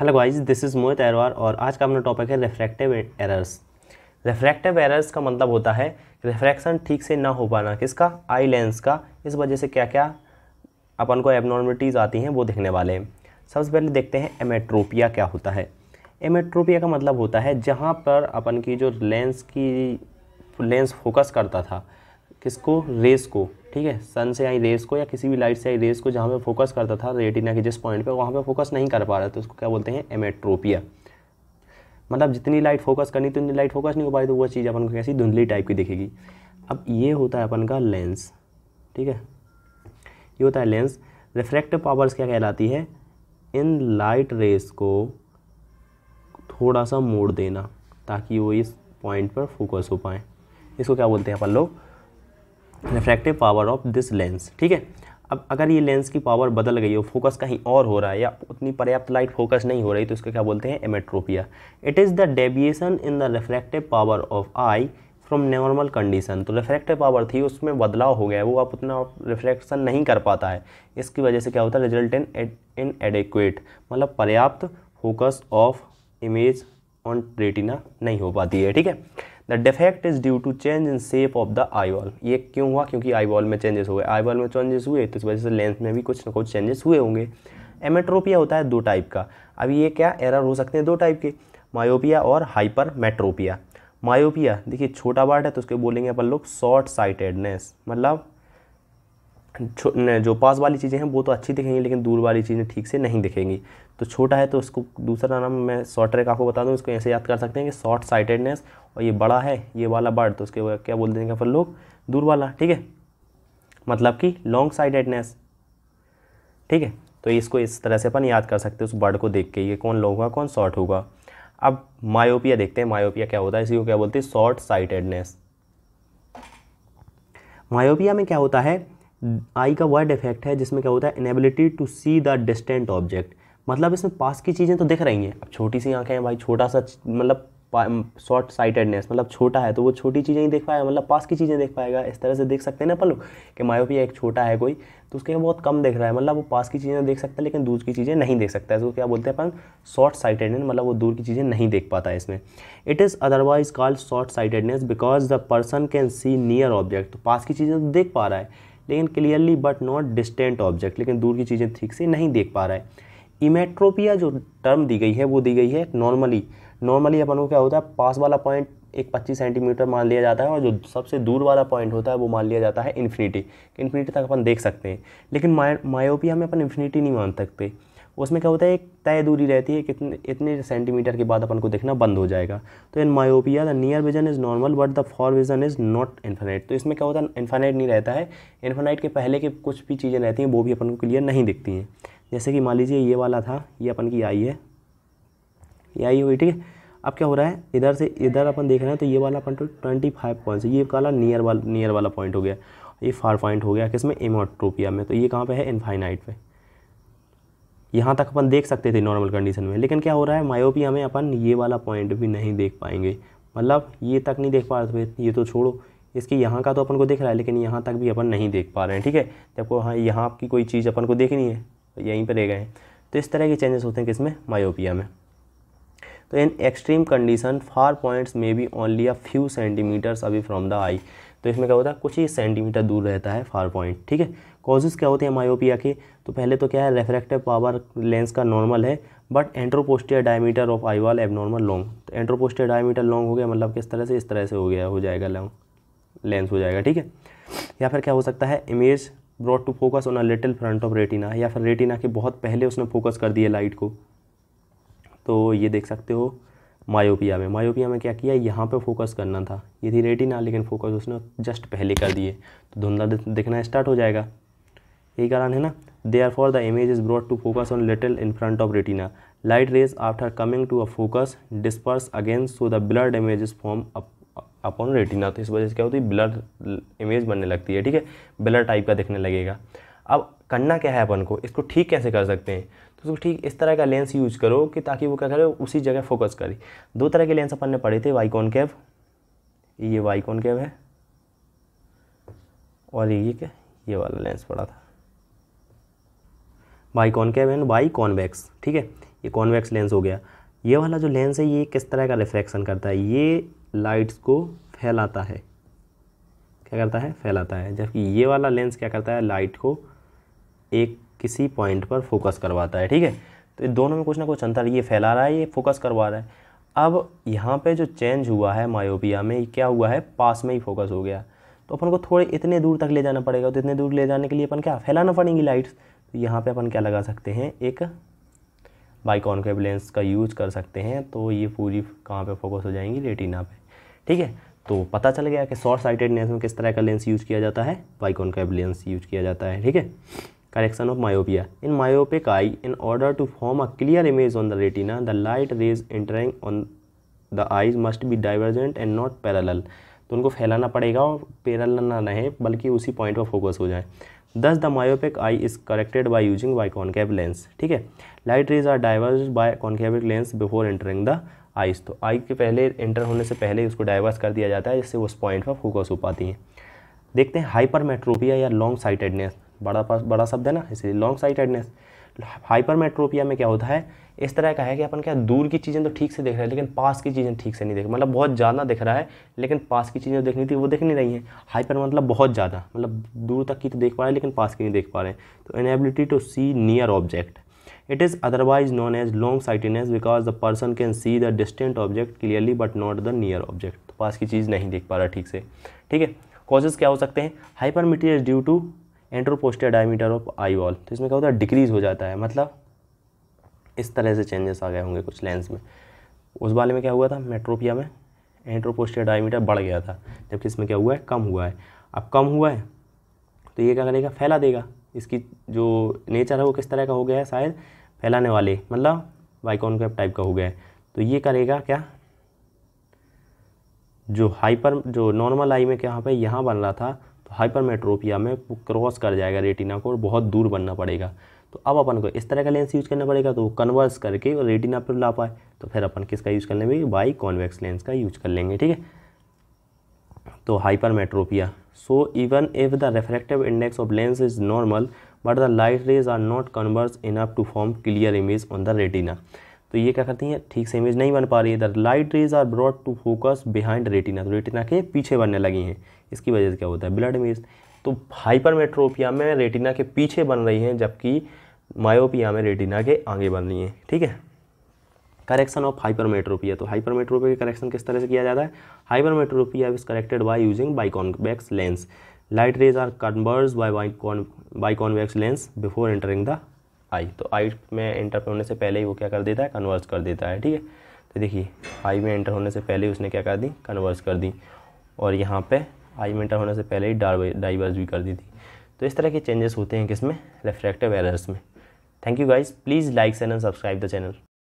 Hello guys this is Mohit Erwar और आज का अपना टॉपिक है रेफ्रैक्टिव एरर्स रिफ्रैक्टिव एरर्स का मतलब होता है रिफ्रैक्शन ठीक से ना हो पाना किसका आई लेंस का इस वजह से क्या क्या अपन को एबनॉर्मलिटीज़ आती हैं वो देखने वाले हैं सबसे पहले देखते हैं एमेट्रोपिया क्या होता है एमेट्रोपिया का मतलब होता है जहाँ पर अपन की जो लेंस की लेंस फोकस करता था किसको रेस को ठीक है सन से आई रेस को या किसी भी लाइट से आई रेस को जहाँ पे फोकस करता था रेटिना के जिस पॉइंट पे वहाँ पे फोकस नहीं कर पा रहा तो उसको क्या बोलते हैं एमेट्रोपिया मतलब जितनी लाइट फोकस करनी तो उतनी लाइट फोकस नहीं हो पाई तो वो चीज़ अपन को कैसी धुंधली टाइप की दिखेगी अब ये होता है अपन का लेंस ठीक है ये होता है लेंस रिफ्रैक्टिव पावर्स क्या कहलाती है इन लाइट रेस को थोड़ा सा मोड़ देना ताकि वो इस पॉइंट पर फोकस हो पाए इसको क्या बोलते हैं अपन लोग refractive power of this lens ठीक है अब अगर ये लेंस की पावर बदल गई हो फोकस कहीं और हो रहा है या उतनी पर्याप्त लाइट फोकस नहीं हो रही तो इसका क्या बोलते हैं ametropia it is the deviation in the refractive power of eye from normal condition तो रिफ्रैक्टिव पावर थी उसमें बदलाव हो गया है वो आप उतना रिफ्रैक्शन नहीं कर पाता है इसकी वजह से क्या होता है रिजल्ट इन इन एडिक्वेट मतलब पर्याप्त focus of image on retina नहीं हो पाती है ठीक है the defect is due to change in shape of the eyeball ये क्यों हुआ क्योंकि आई वॉल में चेंजेस हुए आई वॉल में चेंजेस हुए तो इस वजह से लेंथ में भी कुछ ना कुछ चेंजेस हुए होंगे एमेट्रोपिया होता है दो टाइप का अब ये क्या एरर हो सकते हैं दो टाइप के मायोपिया और हाइपर मेट्रोपिया मायोपिया देखिए छोटा वर्ड है तो उसके बोलेंगे अपन लोग शॉर्ट साइटेडनेस मतलब जो पास वाली चीज़ें हैं वो तो अच्छी दिखेंगी लेकिन दूर वाली चीज़ें ठीक से नहीं दिखेंगी तो छोटा है तो उसको दूसरा नाम मैं शॉर्ट ट्रैक आपको बता दूँ इसको ऐसे याद कर सकते हैं कि शॉर्ट साइटेडनेस और ये बड़ा है ये वाला बर्ड तो उसके क्या बोल देंगे फिर लोग दूर वाला ठीक है मतलब कि लॉन्ग साइटेडनेस ठीक है तो इसको इस तरह से अपन याद कर सकते हैं उस बर्ड को देख के ये कौन लॉन्ग होगा कौन शॉर्ट होगा अब मायोपिया देखते हैं मायोपिया क्या होता है इसी को क्या बोलते हैं शॉर्ट साइटेडनेस मायोपिया में क्या होता है आई hmm. का वर्ड इफेक्ट है जिसमें क्या होता है inability to see the distant object मतलब इसमें पास की चीज़ें तो दिख रही हैं अब छोटी सी आंखें हैं भाई छोटा सा मतलब शॉर्ट साइटेडनेस मतलब छोटा है तो वो छोटी चीज़ें ही देख पाएगा मतलब पास की चीज़ें देख पाएगा इस तरह से देख सकते हैं ना अपन लोग कि मायोपिया एक छोटा है कोई तो उसके बहुत कम देख रहा है मतलब वो पास की चीज़ें देख सकता है लेकिन दूर की चीज़ें नहीं देख सकता है तो क्या बोलते हैं अपन शॉर्ट साइटेडनेस मतलब वो दूर की चीज़ें नहीं देख पाता है इसमें it is otherwise called short sightedness because the person can see near object तो पास की चीज़ें तो देख पा रहा है लेकिन clearly but not distant object लेकिन दूर की चीज़ें ठीक से नहीं देख पा रहा है इमेट्रोपिया जो टर्म दी गई है वो दी गई है नॉर्मली नॉर्मली अपन को क्या होता है पास वाला पॉइंट एक पच्चीस सेंटीमीटर मान लिया जाता है और जो सबसे दूर वाला पॉइंट होता है वो मान लिया जाता है इन्फिनिटी इन्फिनिटी तक अपन देख सकते हैं लेकिन मायोपिया में अपन इन्फिनिटी नहीं मान सकते उसमें क्या होता है एक तय दूरी रहती है कितने इतने सेंटीमीटर के बाद अपन को देखना बंद हो जाएगा तो in myopia the near vision is normal but the far vision is not infinite तो इसमें क्या होता है इन्फानाइट नहीं रहता है इन्फानाइट के पहले के कुछ भी चीज़ें रहती हैं वो भी अपन को क्लियर नहीं दिखती हैं जैसे कि मान लीजिए ये वाला था ये अपन की आई है ये आई हुई ठीक है अब क्या हो रहा है इधर से इधर अपन देख रहे हैं तो ये वाला अपन ट्वेंटी फाइव पॉइंट ये वाला नियर वाला नियर वाला पॉइंट हो गया ये फार पॉइंट हो गया किसमें इमोट्रोपिया में तो ये कहाँ पे है इनफाइनाइट पे यहाँ तक अपन देख सकते थे नॉर्मल कंडीशन में लेकिन क्या हो रहा है मायोपिया में अपन ये वाला पॉइंट भी नहीं देख पाएंगे मतलब ये तक नहीं देख पा रहे ये तो छोड़ो इसके यहाँ का तो अपन को देख रहा है लेकिन यहाँ तक भी अपन नहीं देख पा रहे हैं ठीक है जबको हाँ यहाँ की कोई चीज़ अपन को देखनी है तो यहीं पर रह गए तो इस तरह के चेंजेस होते हैं किसमें मायोपिया में तो in extreme condition far points में be only a few centimetres away from the eye तो इसमें क्या होता है कुछ ही सेंटीमीटर दूर रहता है फार पॉइंट ठीक है कॉजेज़ क्या होते हैं मायोपिया के तो पहले तो क्या है रेफ्रेक्टिव पावर लेंस का नॉर्मल है but anteroposterior diameter of eyeball abnormal long तो एंट्रोपोस्टियर डायमीटर लॉन्ग हो गया मतलब किस तरह से इस तरह से हो गया हो जाएगा लॉन्ग लेंस हो जाएगा ठीक है या फिर क्या हो सकता है image brought to focus on a little front of retina या फिर रेटिना के बहुत पहले उसने फोकस कर दिया लाइट को तो ये देख सकते हो मायोपिया में मायोपिया में क्या किया यहाँ पे फोकस करना था ये थी रेटिना लेकिन फोकस उसने जस्ट पहले कर दिए तो धुंधला दिखना स्टार्ट हो जाएगा यही कारण है ना therefore the image is brought to focus on little in front of retina light rays after coming to a focus disperse again so the blurred image is form upon retina तो इस वजह से क्या होती है blurred image बनने लगती है ठीक है ब्लड टाइप का दिखने लगेगा अब करना क्या है अपन को इसको ठीक कैसे कर सकते हैं तो उसको ठीक इस तरह का लेंस यूज करो कि ताकि वो क्या करे उसी जगह फोकस करे दो तरह के लेंस अपन ने पढ़े थे वाइकॉन कैब ये वाइकॉन कैब है और ये क्या ये वाला लेंस पड़ा था biconcave and biconvex ठीक है ये कॉनवैक्स लेंस हो गया ये वाला जो लेंस है ये किस तरह का रिफ्रैक्शन करता है ये लाइट्स को फैलाता है क्या करता है फैलाता है जबकि ये वाला लेंस क्या करता है लाइट को एक किसी पॉइंट पर फोकस करवाता है ठीक है तो ये दोनों में कुछ ना कुछ अंतर ये फैला रहा है ये फोकस करवा रहा है अब यहाँ पे जो चेंज हुआ है मायोपिया में क्या हुआ है पास में ही फोकस हो गया तो अपन को थोड़े इतने दूर तक ले जाना पड़ेगा तो इतने दूर ले जाने के लिए अपन क्या फैलाना पड़ेंगी लाइट्स तो यहाँ पे अपन क्या लगा सकते हैं एक बाइकॉनकेव लेंस का यूज कर सकते हैं तो ये पूरी कहाँ पे फोकस हो जाएंगी रेटिना पे ठीक है तो पता चल गया कि शॉर्ट साइटेडनेस में किस तरह का लेंस यूज किया जाता है बाइकॉनकेव लेंस यूज किया जाता है ठीक है correction of myopia in myopic eye in order to form a clear image on the retina the light rays entering on the eyes must be divergent and not parallel तो उनको फैलाना पड़ेगा और पैरल ना रहे बल्कि उसी पॉइंट पर फोकस हो जाए thus the myopic eye is corrected by using biconcave lens ठीक है light rays are diverse by concave lens before entering the eyes तो आई के पहले एंटर होने से पहले उसको डाइवर्स कर दिया जाता है जिससे उस पॉइंट पर फोकस हो पाती हैं देखते हैं हाइपर मेट्रोपिया या लॉन्ग साइटेडनेस बड़ा बड़ा शब्द है ना इसलिए लॉन्ग साइटेडनेस हाइपरमेट्रोपिया में क्या होता है इस तरह का है कि अपन क्या दूर की चीज़ें तो ठीक से देख रहे हैं लेकिन पास की चीज़ें ठीक से नहीं देख मतलब बहुत ज़्यादा दिख रहा है लेकिन पास की चीज़ें देखनी थी वो देख नहीं रही हैं हाइपर मतलब बहुत ज़्यादा मतलब दूर तक की तो देख पा रहे हैं लेकिन पास की नहीं देख पा रहे हैं तो inability to see near object it is otherwise known as long sightedness because the person can see the distant object clearly but not the near object तो पास की चीज़ नहीं देख पा रहा ठीक से ठीक है कॉजेज़ क्या हो सकते हैं hypermetropia due to anteroposterior diameter of eyeball तो इसमें क्या होता है डिक्रीज़ हो जाता है मतलब इस तरह से चेंजेस आ गए होंगे कुछ लेंस में उस वाले में क्या हुआ था मेट्रोपिया में एंट्रो पोस्टर डायमीटर बढ़ गया था जबकि इसमें क्या हुआ है कम हुआ है अब कम हुआ है तो ये क्या करेगा फैला देगा इसकी जो नेचर है वो किस तरह का हो गया है शायद फैलाने वाले मतलब वाइकॉन कैप टाइप का हो गया है तो ये करेगा क्या जो हाइपर जो नॉर्मल आई में क्या यहाँ पे यहाँ बन रहा था तो हाइपरमेट्रोपिया में क्रॉस कर जाएगा रेटिना को और बहुत दूर बनना पड़ेगा तो अब अपन को इस तरह का लेंस यूज़ करना पड़ेगा तो कन्वर्स करके और रेटिना पर ला पाए तो फिर अपन किसका यूज़ कर लेंगे बाई कॉन्वेक्स लेंस का यूज कर लेंगे ठीक है तो hypermetropia so even if the refractive index of lens is normal but the light rays are not converged enough to form clear image on the retina तो ये क्या करती हैं ठीक से इमेज नहीं बन पा रही है the light rays are brought to focus behind retina तो रेटिना के पीछे बनने लगी हैं इसकी वजह से क्या होता है ब्लड इमेज तो हाइपरमेट्रोपिया में रेटिना के पीछे बन रही हैं जबकि मायोपिया में रेटिना के आगे बन रही हैं ठीक है करेक्शन ऑफ हाइपरमेट्रोपिया तो हाइपरमेट्रोपिया का करेक्शन किस तरह से किया जाता है hypermetropia is corrected by using biconvex lens light rays are converged by biconvex lens before entering the eye तो आई में एंटर होने से पहले ही वो क्या कर देता है कन्वर्स कर देता है ठीक है तो देखिए आई में एंटर होने से पहले ही उसने क्या कर दी कन्वर्स कर दी और यहाँ पे आई में एंटर होने से पहले ही डाइवर्स भी कर दी थी तो इस तरह के चेंजेस होते हैं किसमें रेफ्रैक्टिव एरर्स में thank you guys please like and subscribe the channel